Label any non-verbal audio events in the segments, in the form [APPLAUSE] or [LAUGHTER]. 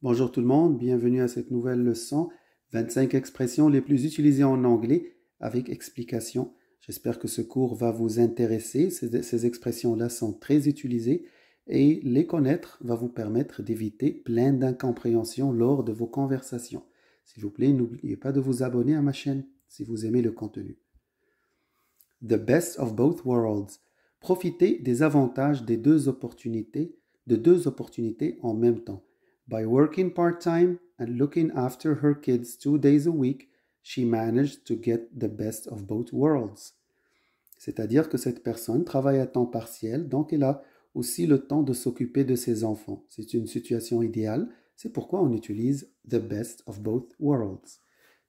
Bonjour tout le monde, bienvenue à cette nouvelle leçon 25 expressions les plus utilisées en anglais avec explication. J'espère que ce cours va vous intéresser. Ces, expressions-là sont très utilisées et les connaître va vous permettre d'éviter plein d'incompréhensions lors de vos conversations. S'il vous plaît, n'oubliez pas de vous abonner à ma chaîne si vous aimez le contenu. The best of both worlds. Profitez des avantages des deux opportunités, de deux opportunités en même temps. By working part time and looking after her kids two days a week, she managed to get the best of both worlds. C'est-à-dire que cette personne travaille à temps partiel, donc elle a aussi le temps de s'occuper de ses enfants. C'est une situation idéale, c'est pourquoi on utilise the best of both worlds.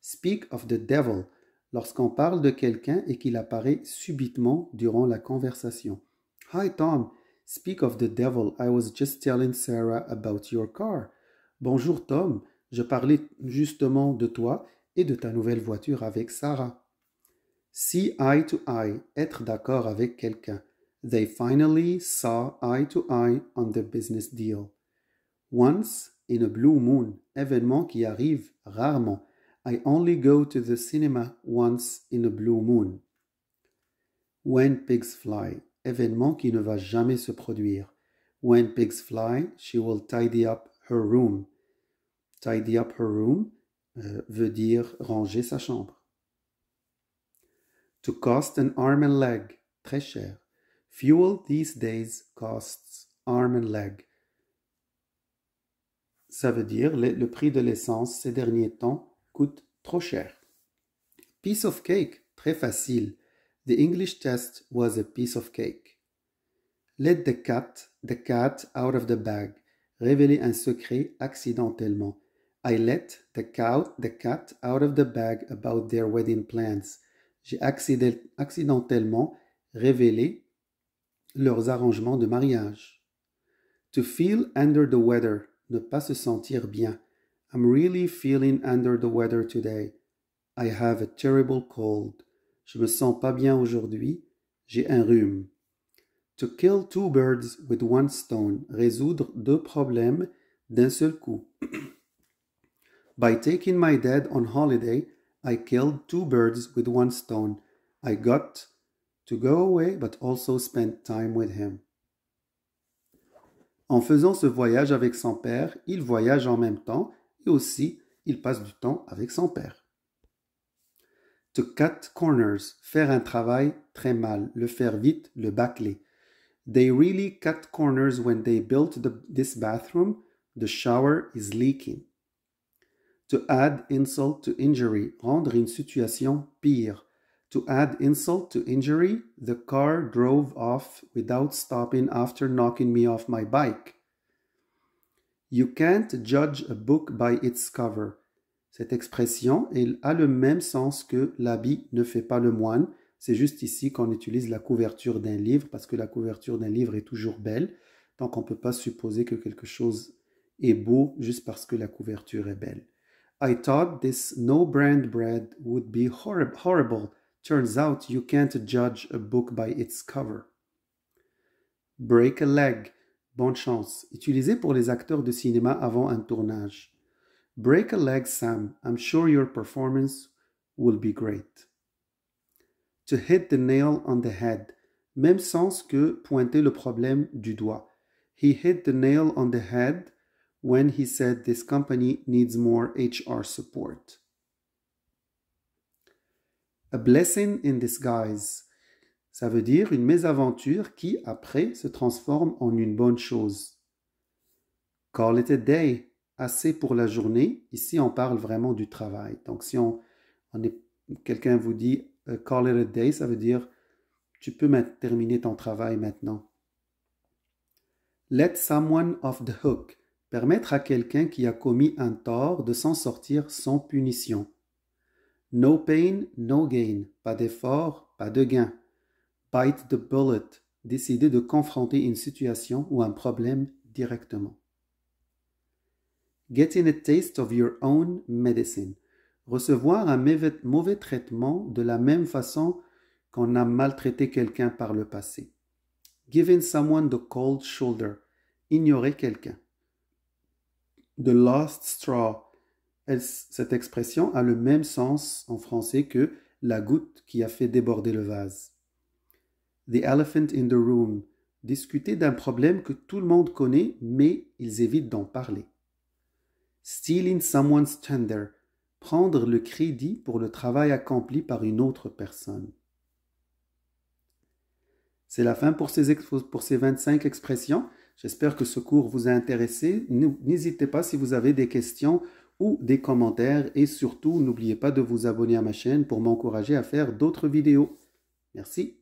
Speak of the devil lorsqu'on parle de quelqu'un et qu'il apparaît subitement durant la conversation. Hi Tom, Speak of the devil, I was just telling Sarah about your car. Bonjour Tom, je parlais justement de toi et de ta nouvelle voiture avec Sarah. See eye to eye, être d'accord avec quelqu'un. They finally saw eye to eye on the business deal. Once in a blue moon, événement qui arrive rarement. I only go to the cinema once in a blue moon. When pigs fly, événement qui ne va jamais se produire. When pigs fly, she will tidy up her room. Tidy up her room euh, veut dire ranger sa chambre. To cost an arm and leg, très cher. Fuel these days costs arm and leg. Ça veut dire le, le prix de l'essence ces derniers temps coûte trop cher. Piece of cake, très facile. The English test was a piece of cake. Let the cat, the cat out of the bag. Révéler un secret accidentellement. I let the cow, the cat out of the bag about their wedding plans. J'ai accidentellement révélé leurs arrangements de mariage. To feel under the weather, ne pas se sentir bien. I'm really feeling under the weather today. I have a terrible cold. Je me sens pas bien aujourd'hui. J'ai un rhume. To kill two birds with one stone. Résoudre deux problèmes d'un seul coup. [CLEARS THROAT] By taking my dad on holiday, I killed two birds with one stone. I got to go away but also spent time with him. En faisant ce voyage avec son père, il voyage en même temps et aussi il passe du temps avec son père. to cut corners, faire un travail très mal, le faire vite, le bâcler. They really cut corners when they built the, this bathroom. The shower is leaking. To add insult to injury, rendre une situation pire. To add insult to injury, the car drove off without stopping after knocking me off my bike. You can't judge a book by its cover. Cette expression, a le même sens que l'habit ne fait pas le moine. C'est juste ici qu'on utilise la couverture d'un livre parce que la couverture d'un livre est toujours belle. Donc on ne peut pas supposer que quelque chose est beau juste parce que la couverture est belle. I thought this no brand bread would be horrible. Turns out you can't judge a book by its cover. Break a leg. Bonne chance. Utilisé pour les acteurs de cinéma avant un tournage. Break a leg, Sam. I'm sure your performance will be great. To hit the nail on the head. Même sens que pointer le problème du doigt. He hit the nail on the head when he said this company needs more HR support. A blessing in disguise. Ça veut dire une mésaventure qui, après, se transforme en une bonne chose. Call it a day. assez pour la journée. Ici, on parle vraiment du travail. Donc, si on, est, quelqu'un vous dit euh, call it a day, ça veut dire tu peux terminer ton travail maintenant. Let someone off the hook. Permettre à quelqu'un qui a commis un tort de s'en sortir sans punition. No pain, no gain. Pas d'effort, pas de gain. Bite the bullet. Décider de confronter une situation ou un problème directement. Getting a taste of your own medicine. Recevoir un mauvais traitement de la même façon qu'on a maltraité quelqu'un par le passé. Giving someone the cold shoulder. Ignorer quelqu'un. The last straw. cette expression a le même sens en français que la goutte qui a fait déborder le vase. The elephant in the room. Discuter d'un problème que tout le monde connaît, mais ils évitent d'en parler stealing someone's tender. prendre le crédit pour le travail accompli par une autre personne. C'est la fin pour ces, pour ces 25 expressions. J'espère que ce cours vous a intéressé. N'hésitez pas si vous avez des questions ou des commentaires et surtout n'oubliez pas de vous abonner à ma chaîne pour m'encourager à faire d'autres vidéos. Merci.